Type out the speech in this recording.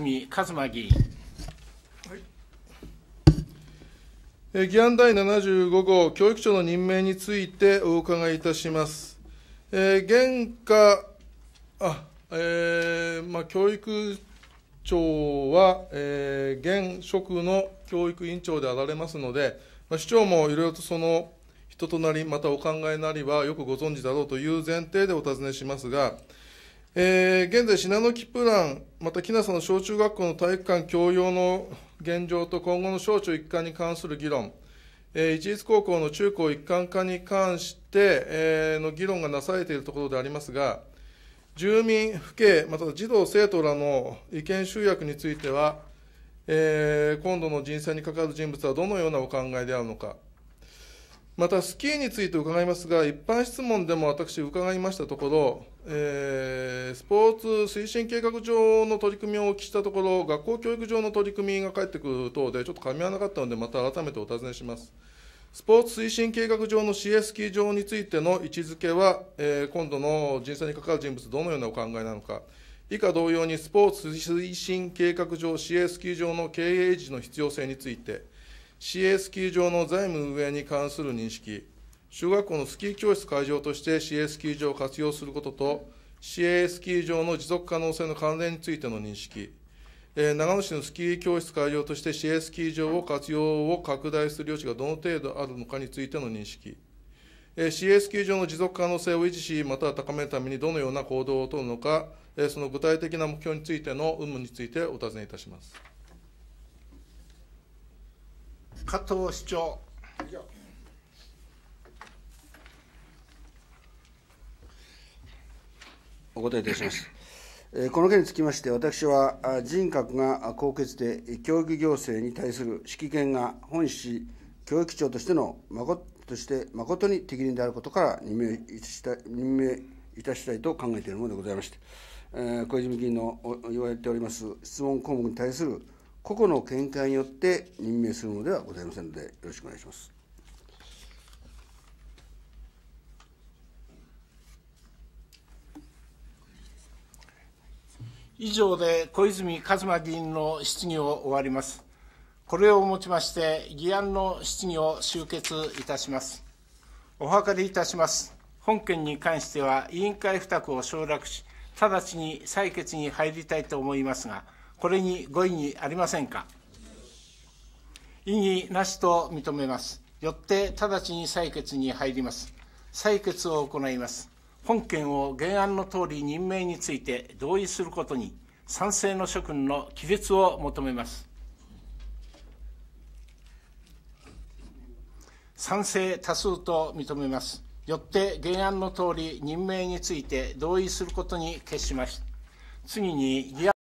泉和馬議員。はい、議案第75号、教育長の任命についてお伺いいたします。えー、現下、あえーまあ、教育長は、えー、現職の教育委員長であられますので、まあ、市長もいろいろとその人となり、またお考えなりはよくご存知だろうという前提でお尋ねしますが、えー、現在、品の木プラン、また木なさんの小中学校の体育館教養の現状と今後の小中一貫に関する議論、えー、一律高校の中高一貫化に関して、えー、の議論がなされているところでありますが、住民、府警、また児童・生徒らの意見集約については、えー、今度の人選に関わる人物はどのようなお考えであるのか。またスキーについて伺いますが、一般質問でも私、伺いましたところ、えー、スポーツ推進計画上の取り組みをお聞きしたところ、学校教育上の取り組みが返ってくる等で、ちょっとかみ合わなかったので、また改めてお尋ねします。スポーツ推進計画上の CS スキー場についての位置づけは、えー、今度の人生に関わる人物、どのようなお考えなのか。以下同様にスポーツ推進計画上 c エスキー場の経営時の必要性について c s スキー場の財務運営に関する認識、小学校のスキー教室会場として c s スキー場を活用することと、c s スキー場の持続可能性の関連についての認識、えー、長野市のスキー教室会場として c s スキー場を活用を拡大する余地がどの程度あるのかについての認識、えー、c s スキー場の持続可能性を維持し、または高めるためにどのような行動をとるのか、えー、その具体的な目標についての有無についてお尋ねいたします。加藤市長お答えいたします。この件につきまして、私は人格が高潔で、教育行政に対する指揮権が本市教育長としての誠として誠に適任であることから任命任命いたしたいと考えているものでございまして、小泉議員の言われております質問項目に対する個々の見解によって任命するのではございませんのでよろしくお願いします。以上で小泉一馬議員の質疑を終わります。これをもちまして、議案の質疑を終結いたします。お諮りいたします。本件に関しては、委員会付託を省略し、直ちに採決に入りたいと思いますが、これにご異議ありませんか。異議なしと認めます。よって直ちに採決に入ります。採決を行います。本件を原案の通り任命について同意することに賛成の諸君の記述を求めます。賛成多数と認めます。よって原案の通り任命について同意することに決しました。次に議案